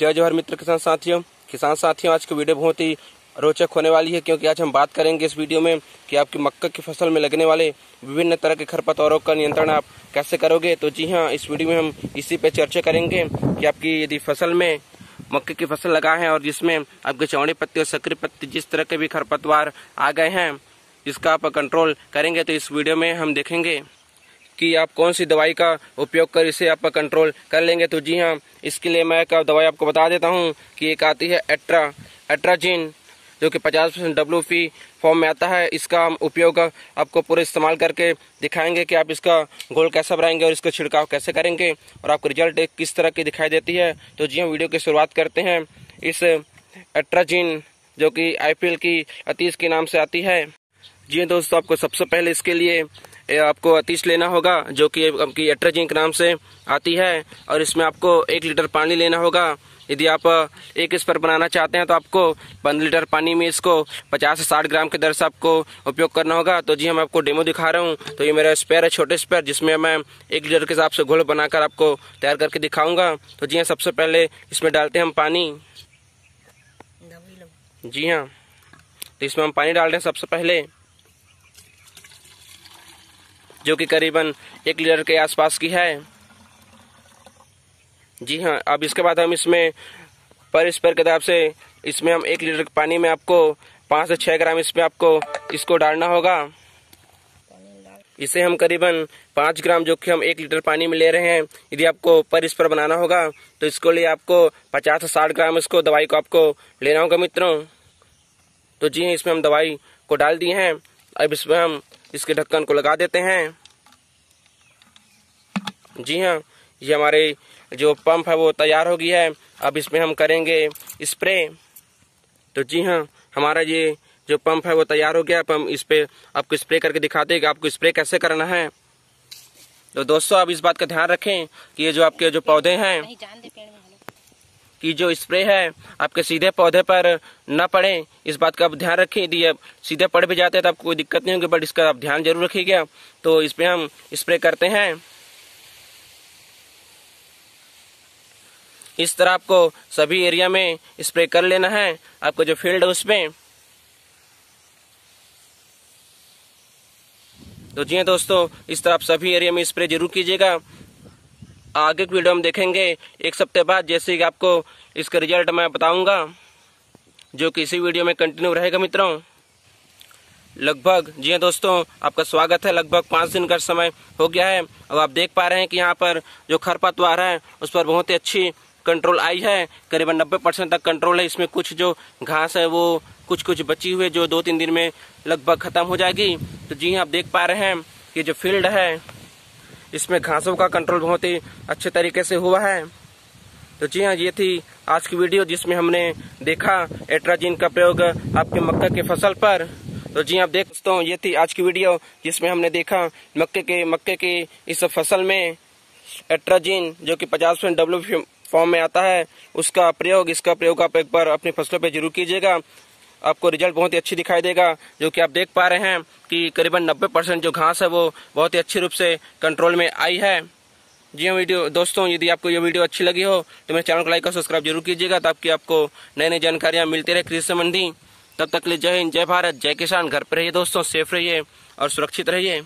जय जवाहर मित्र किसान साथियों किसान साथियों आज की वीडियो बहुत ही रोचक होने वाली है क्योंकि आज हम बात करेंगे इस वीडियो में कि आपकी मक्का की फसल में लगने वाले विभिन्न तरह के खरपतवारों का नियंत्रण आप कैसे करोगे तो जी हाँ इस वीडियो में हम इसी पे चर्चा करेंगे कि आपकी यदि फसल में मक्के की फसल लगा है और जिसमें आपके चौड़ी पत्ती और सक्री पत्ती जिस तरह के भी खरपतवार आ गए हैं जिसका आप कंट्रोल करेंगे तो इस वीडियो में हम देखेंगे कि आप कौन सी दवाई का उपयोग कर इसे आप कंट्रोल कर लेंगे तो जी हाँ इसके लिए मैं एक दवाई आपको बता देता हूँ कि एक आती है एट्रा एट्राजिन जो कि 50 परसेंट डब्ल्यू पी फॉर्म में आता है इसका हम उपयोग आपको पूरे इस्तेमाल करके दिखाएंगे कि आप इसका गोल कैसा बनाएंगे और इसका छिड़काव कैसे करेंगे और आपको रिजल्ट किस तरह की दिखाई देती है तो जी हम हाँ, वीडियो की शुरुआत करते हैं इस एट्राजिन जो कि आई की अतीस के नाम से आती है जी हाँ, दोस्तों आपको सबसे पहले इसके लिए ये आपको अतीश लेना होगा जो कि आपकी एट्राजिंक नाम से आती है और इसमें आपको एक लीटर पानी लेना होगा यदि आप एक पर बनाना चाहते हैं तो आपको पंद्रह लीटर पानी में इसको पचास से साठ ग्राम के दर से आपको उपयोग करना होगा तो जी हम आपको डेमो दिखा रहा हूँ तो ये मेरा स्पेयर है छोटे स्पेयर जिसमें मैं एक लीटर के हिसाब से घोल बनाकर आपको तैयार करके दिखाऊंगा तो जी हाँ सबसे पहले इसमें डालते हैं हम पानी जी हाँ तो इसमें हम पानी डाल रहे हैं सबसे पहले जो कि करीबन एक लीटर के आसपास की है जी हाँ अब इसके बाद हम इसमें पर पर किताब से इसमें हम एक लीटर पानी में आपको पाँच से छः ग्राम इसमें आपको इसको डालना होगा इसे हम करीबन पाँच ग्राम जो कि हम एक लीटर पानी में ले रहे हैं यदि आपको पर स्पर बनाना होगा तो इसको लिए आपको पचास से साठ ग्राम इसको दवाई को आपको लेना होगा मित्रों तो जी हाँ, इसमें हम दवाई को डाल दिए हैं अब इसमें हम इसके ढक्कन को लगा देते हैं जी हाँ ये हमारे जो पंप है वो तैयार हो गई है अब इसमें हम करेंगे स्प्रे तो जी हाँ हमारा ये जो पंप है वो तैयार हो गया अब हम इस पर आपको स्प्रे करके दिखाते हैं कि आपको स्प्रे कैसे करना है तो दोस्तों आप इस बात का ध्यान रखें कि ये जो आपके जो पौधे हैं कि जो स्प्रे है आपके सीधे पौधे पर न पड़े इस बात का आप ध्यान रखें यदि सीधे पड़ भी जाते हैं तो आपको कोई दिक्कत नहीं होगी बट इसका आप ध्यान जरूर रखिएगा तो इस पर हम स्प्रे करते हैं इस तरह आपको सभी एरिया में स्प्रे कर लेना है आपको जो फील्ड है उसमें तो जी हाँ दोस्तों इस तरह आप सभी एरिया में स्प्रे जरूर कीजिएगा आगे की वीडियो हम देखेंगे एक सप्ताह बाद जैसे कि आपको इसका रिजल्ट मैं बताऊंगा जो कि इसी वीडियो में कंटिन्यू रहेगा मित्रों लगभग जी हाँ दोस्तों आपका स्वागत है लगभग पाँच दिन का समय हो गया है और आप देख पा रहे हैं कि यहाँ पर जो खरपतवार है उस पर बहुत ही अच्छी कंट्रोल आई है करीबन नब्बे परसेंट तक कंट्रोल है इसमें कुछ जो घास है वो कुछ कुछ बची हुई जो दो तीन दिन में लगभग खत्म हो जाएगी तो जी हाँ आप देख पा रहे हैं कि जो फील्ड है इसमें घासों का कंट्रोल बहुत ही अच्छे तरीके से हुआ है तो जी हाँ ये थी आज की वीडियो जिसमें हमने देखा एट्राजीन का प्रयोग आपके मक्का के फसल पर तो जी हाँ, आप देख हो ये थी आज की वीडियो जिसमें हमने देखा मक्के के मक्के की इस फसल में एट्राजीन जो कि 50 परसेंट डब्ल्यू फॉर्म में आता है उसका प्रयोग इसका प्रयोग आप एक बार अपनी फसलों पर जरूर कीजिएगा आपको रिजल्ट बहुत ही अच्छी दिखाई देगा जो कि आप देख पा रहे हैं कि करीबन 90 परसेंट जो घास है वो बहुत ही अच्छी रूप से कंट्रोल में आई है जी हाँ वीडियो दोस्तों यदि आपको ये वीडियो अच्छी लगी हो तो मेरे चैनल को लाइक और सब्सक्राइब जरूर कीजिएगा ताकि आपको नई नई जानकारियाँ मिलती रहे कृषि संबंधी तब तक के लिए जय हिंद जय भारत जय किसान घर पर रहिए दोस्तों सेफ रहिए और सुरक्षित रहिए